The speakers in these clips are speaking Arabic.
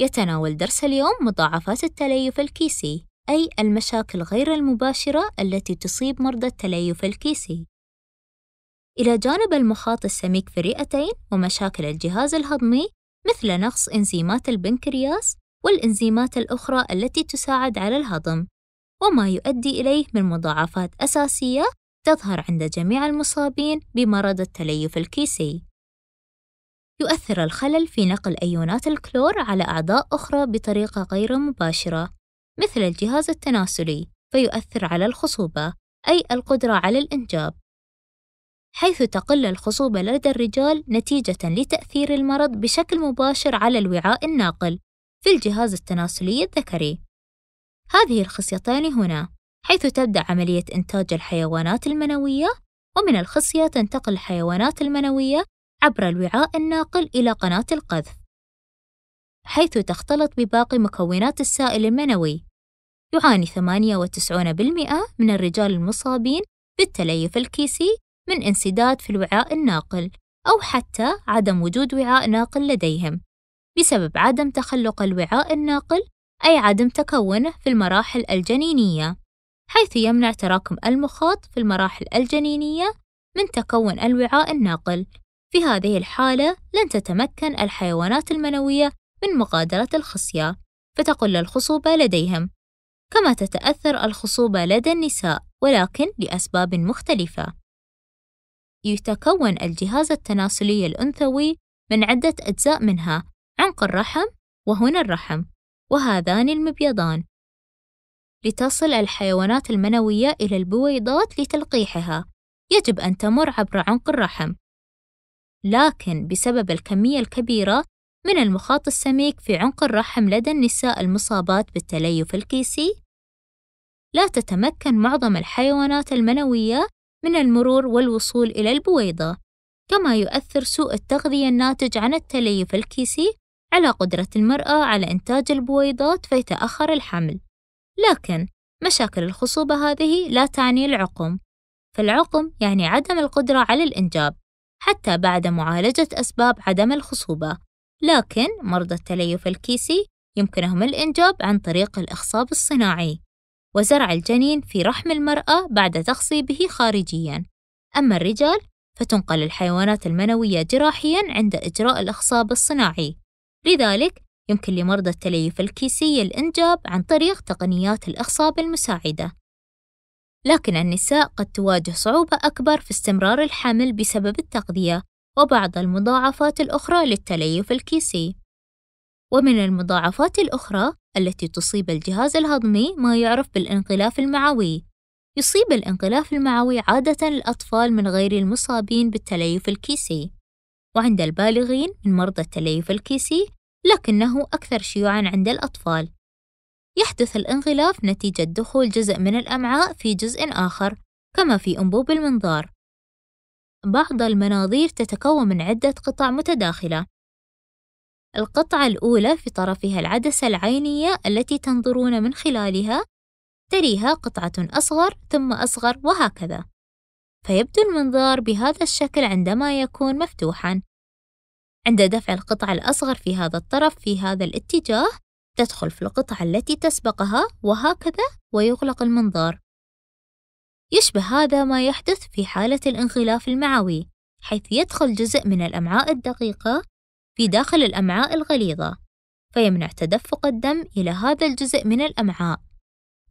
يتناول درس اليوم مضاعفات التليف الكيسي أي المشاكل غير المباشرة التي تصيب مرضى التليف الكيسي إلى جانب المخاط السميك في الرئتين ومشاكل الجهاز الهضمي مثل نقص إنزيمات البنكرياس والإنزيمات الأخرى التي تساعد على الهضم وما يؤدي إليه من مضاعفات أساسية تظهر عند جميع المصابين بمرض التليف الكيسي يؤثر الخلل في نقل أيونات الكلور على أعضاء أخرى بطريقة غير مباشرة مثل الجهاز التناسلي فيؤثر على الخصوبة أي القدرة على الإنجاب حيث تقل الخصوبة لدى الرجال نتيجة لتأثير المرض بشكل مباشر على الوعاء الناقل في الجهاز التناسلي الذكري هذه الخصيتان هنا حيث تبدأ عملية إنتاج الحيوانات المنوية ومن الخصية تنتقل الحيوانات المنوية عبر الوعاء الناقل إلى قناة القذف، حيث تختلط بباقي مكونات السائل المنوي. يعاني 98% من الرجال المصابين بالتليف الكيسي من انسداد في الوعاء الناقل أو حتى عدم وجود وعاء ناقل لديهم بسبب عدم تخلق الوعاء الناقل أي عدم تكونه في المراحل الجنينية حيث يمنع تراكم المخاط في المراحل الجنينية من تكون الوعاء الناقل في هذه الحالة لن تتمكن الحيوانات المنوية من مغادرة الخصية فتقل الخصوبة لديهم كما تتأثر الخصوبة لدى النساء ولكن لأسباب مختلفة يتكون الجهاز التناسلي الأنثوي من عدة أجزاء منها عنق الرحم وهنا الرحم وهذان المبيضان لتصل الحيوانات المنوية إلى البويضات لتلقيحها يجب أن تمر عبر عنق الرحم لكن بسبب الكمية الكبيرة من المخاط السميك في عنق الرحم لدى النساء المصابات بالتليف الكيسي لا تتمكن معظم الحيوانات المنوية من المرور والوصول إلى البويضة كما يؤثر سوء التغذية الناتج عن التليف الكيسي على قدرة المرأة على إنتاج البويضات فيتأخر الحمل لكن مشاكل الخصوبة هذه لا تعني العقم فالعقم يعني عدم القدرة على الإنجاب حتى بعد معالجة أسباب عدم الخصوبة لكن مرضى التليف الكيسي يمكنهم الإنجاب عن طريق الإخصاب الصناعي وزرع الجنين في رحم المرأة بعد تخصيبه خارجياً أما الرجال فتنقل الحيوانات المنوية جراحياً عند إجراء الإخصاب الصناعي لذلك يمكن لمرضى التليف الكيسي الإنجاب عن طريق تقنيات الإخصاب المساعدة لكن النساء قد تواجه صعوبة أكبر في استمرار الحمل بسبب التغذية وبعض المضاعفات الأخرى للتليف الكيسي. ومن المضاعفات الأخرى التي تصيب الجهاز الهضمي ما يعرف بالانقلاف المعوي. يصيب الانقلاف المعوي عادة الأطفال من غير المصابين بالتليف الكيسي، وعند البالغين من مرضى التليف الكيسي، لكنه أكثر شيوعًا عند الأطفال، يحدث الانغلاف نتيجة دخول جزء من الأمعاء في جزء آخر كما في أنبوب المنظار بعض المناظير تتكون من عدة قطع متداخلة القطعة الأولى في طرفها العدسة العينية التي تنظرون من خلالها تريها قطعة أصغر ثم أصغر وهكذا فيبدو المنظار بهذا الشكل عندما يكون مفتوحًا عند دفع القطعة الأصغر في هذا الطرف في هذا الاتجاه تدخل في القطعة التي تسبقها وهكذا ويغلق المنظار يشبه هذا ما يحدث في حالة الانغلاف المعوي حيث يدخل جزء من الأمعاء الدقيقة في داخل الأمعاء الغليظة فيمنع تدفق الدم إلى هذا الجزء من الأمعاء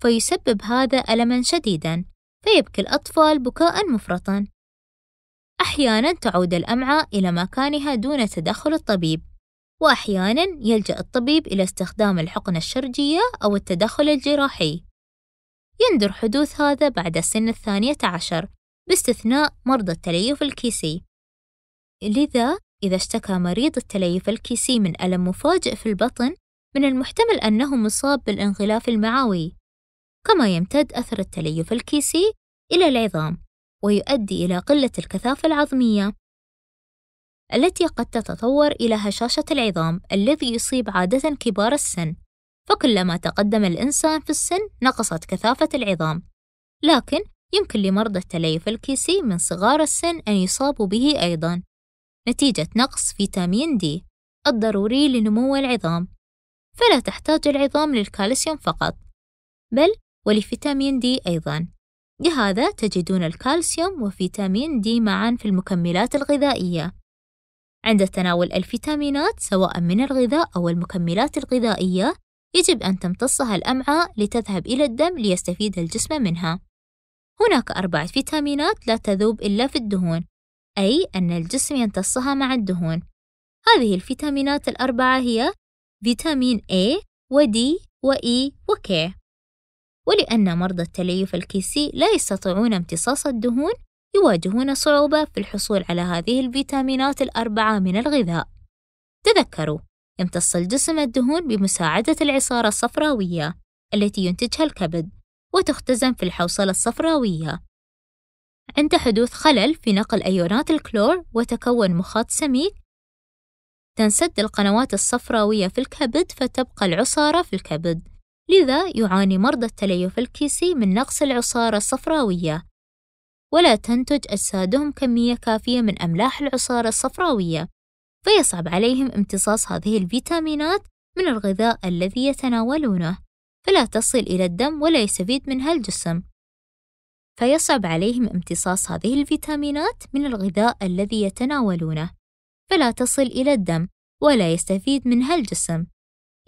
فيسبب هذا ألمًا شديدًا فيبكي الأطفال بكاءً مفرطًا أحيانًا تعود الأمعاء إلى مكانها دون تدخل الطبيب وأحيانًا يلجأ الطبيب إلى استخدام الحقنة الشرجية أو التدخل الجراحي. يندر حدوث هذا بعد سن الثانية عشر باستثناء مرضى التليف الكيسي. لذا إذا اشتكى مريض التليف الكيسي من ألم مفاجئ في البطن من المحتمل أنه مصاب بالانغلاف المعوي كما يمتد أثر التليف الكيسي إلى العظام ويؤدي إلى قلة الكثافة العظمية التي قد تتطور إلى هشاشة العظام الذي يصيب عادة كبار السن فكلما تقدم الإنسان في السن نقصت كثافة العظام لكن يمكن لمرضى التليف الكيسي من صغار السن أن يصابوا به أيضا نتيجة نقص فيتامين دي الضروري لنمو العظام فلا تحتاج العظام للكالسيوم فقط بل ولفيتامين دي أيضا لهذا تجدون الكالسيوم وفيتامين دي معا في المكملات الغذائية عند تناول الفيتامينات سواء من الغذاء أو المكملات الغذائية يجب أن تمتصها الأمعاء لتذهب إلى الدم ليستفيد الجسم منها هناك أربعة فيتامينات لا تذوب إلا في الدهون أي أن الجسم يمتصها مع الدهون هذه الفيتامينات الأربعة هي فيتامين A و D و E و K ولأن مرضى التليف الكيسي لا يستطيعون امتصاص الدهون يواجهون صعوبة في الحصول على هذه الفيتامينات الأربعة من الغذاء. تذكروا، يمتص الجسم الدهون بمساعدة العصارة الصفراوية التي ينتجها الكبد، وتختزن في الحوصلة الصفراوية. عند حدوث خلل في نقل أيونات الكلور وتكون مخاط سميك، تنسد القنوات الصفراوية في الكبد فتبقى العصارة في الكبد، لذا يعاني مرضى التليف الكيسي من نقص العصارة الصفراوية ولا تنتج أجسادهم كمية كافية من أملاح العصارة الصفراوية فيصعب عليهم امتصاص هذه الفيتامينات من الغذاء الذي يتناولونه فلا تصل إلى الدم ولا يستفيد منها الجسم فيصعب عليهم امتصاص هذه الفيتامينات من الغذاء الذي يتناولونه فلا تصل إلى الدم ولا يستفيد منها الجسم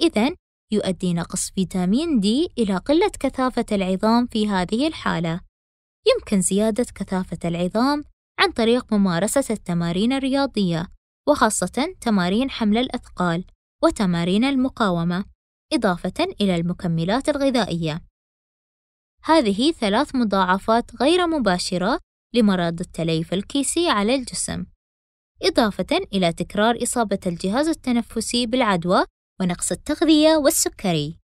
إذا يؤدي نقص فيتامين دي إلى قلة كثافة العظام في هذه الحالة يمكن زيادة كثافة العظام عن طريق ممارسة التمارين الرياضية وخاصة تمارين حمل الأثقال وتمارين المقاومة إضافة إلى المكملات الغذائية هذه ثلاث مضاعفات غير مباشرة لمرض التليف الكيسي على الجسم إضافة إلى تكرار إصابة الجهاز التنفسي بالعدوى ونقص التغذية والسكري